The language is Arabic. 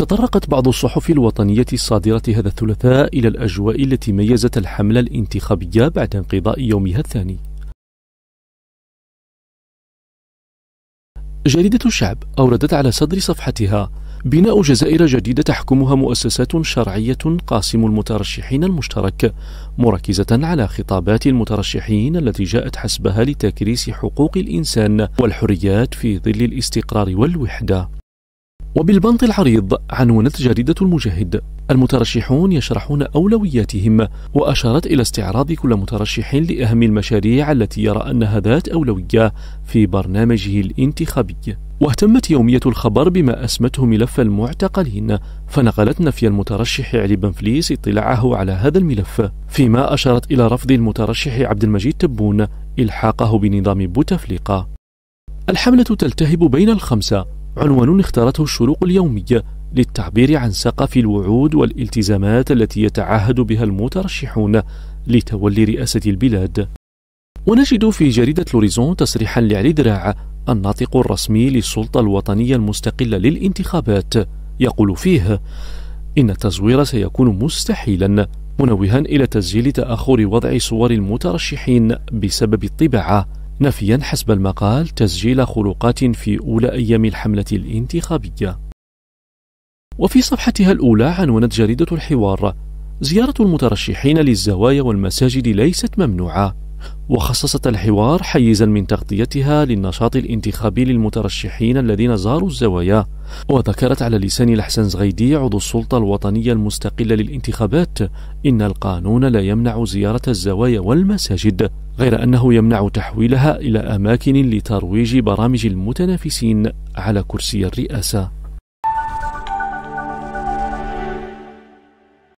تطرقت بعض الصحف الوطنية الصادرة هذا الثلاثاء إلى الأجواء التي ميزت الحملة الانتخابية بعد انقضاء يومها الثاني جريدة الشعب أوردت على صدر صفحتها بناء جزائر جديدة تحكمها مؤسسات شرعية قاسم المترشحين المشترك مركزة على خطابات المترشحين التي جاءت حسبها لتكريس حقوق الإنسان والحريات في ظل الاستقرار والوحدة وبالبنط العريض عنونت جريدة المجاهد المترشحون يشرحون أولوياتهم وأشارت إلى استعراض كل مترشح لأهم المشاريع التي يرى أنها ذات أولوية في برنامجه الانتخابي واهتمت يومية الخبر بما أسمته ملف المعتقلين فنقلت نفي المترشح علي بن فليس اطلاعه على هذا الملف فيما أشارت إلى رفض المترشح عبد المجيد تبون إلحاقه بنظام بوتفليقة الحملة تلتهب بين الخمسة عنوان اختارته الشروق اليومية للتعبير عن سقف الوعود والالتزامات التي يتعهد بها المترشحون لتولي رئاسة البلاد ونجد في جريدة لوريزون تصريحا لعلي دراع الناطق الرسمي للسلطة الوطنية المستقلة للانتخابات يقول فيه إن التزوير سيكون مستحيلا منوها إلى تسجيل تأخر وضع صور المترشحين بسبب الطباعة نفيا حسب المقال تسجيل خروقات في أولى أيام الحملة الانتخابية وفي صفحتها الأولى عنونت جريدة الحوار زيارة المترشحين للزوايا والمساجد ليست ممنوعة وخصصت الحوار حيزا من تغطيتها للنشاط الانتخابي للمترشحين الذين زاروا الزوايا وذكرت على لسان الحسن زغيدي عضو السلطة الوطنية المستقلة للانتخابات إن القانون لا يمنع زيارة الزوايا والمساجد غير أنه يمنع تحويلها إلى أماكن لترويج برامج المتنافسين على كرسي الرئاسة